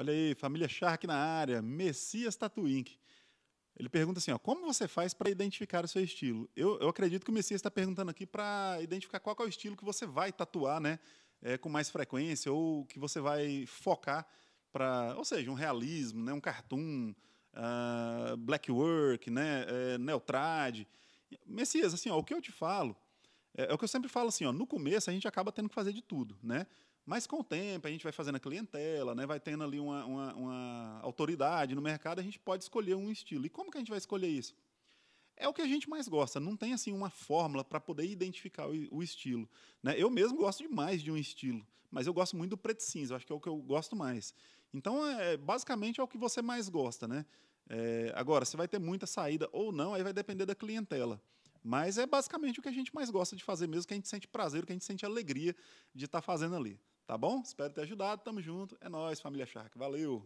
Olha aí, família Shark na área, Messias Tattoo Inc. Ele pergunta assim, ó, como você faz para identificar o seu estilo? Eu, eu acredito que o Messias está perguntando aqui para identificar qual é o estilo que você vai tatuar, né? É, com mais frequência ou que você vai focar para, ou seja, um realismo, né? Um cartoon, uh, ah, black work, né? É, neotrad. Messias, assim, ó, o que eu te falo é, é o que eu sempre falo assim, ó, no começo a gente acaba tendo que fazer de tudo, né? Mas com o tempo a gente vai fazendo a clientela, né? vai tendo ali uma, uma, uma, autoridade no mercado, a gente pode escolher um estilo. E como que a gente vai escolher isso? É o que a gente mais gosta. Não tem assim uma fórmula para poder identificar o, o estilo. Né? Eu mesmo gosto demais de um estilo, mas eu gosto muito do preto cinza. Acho que é o que eu gosto mais. Então, é, é, basicamente é o que você mais gosta, né? É, agora, se vai ter muita saída ou não, aí vai depender da clientela. Mas é basicamente o que a gente mais gosta de fazer mesmo, que a gente sente prazer, que a gente sente alegria de estar tá fazendo ali. Tá bom? Espero ter ajudado. Tamo junto. É nós, família Shark. Valeu.